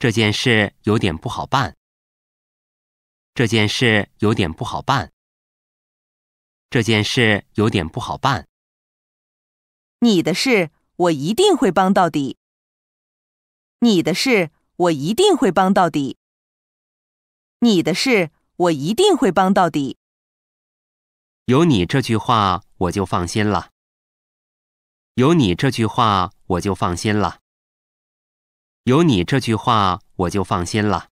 这件事有点不好办。这件事有点不好办。这件事有点不好办。你的事我一定会帮到底。你的事我一定会帮到底。你的事我一定会帮到底。有你这句话我就放心了。有你这句话我就放心了。有你这句话，我就放心了。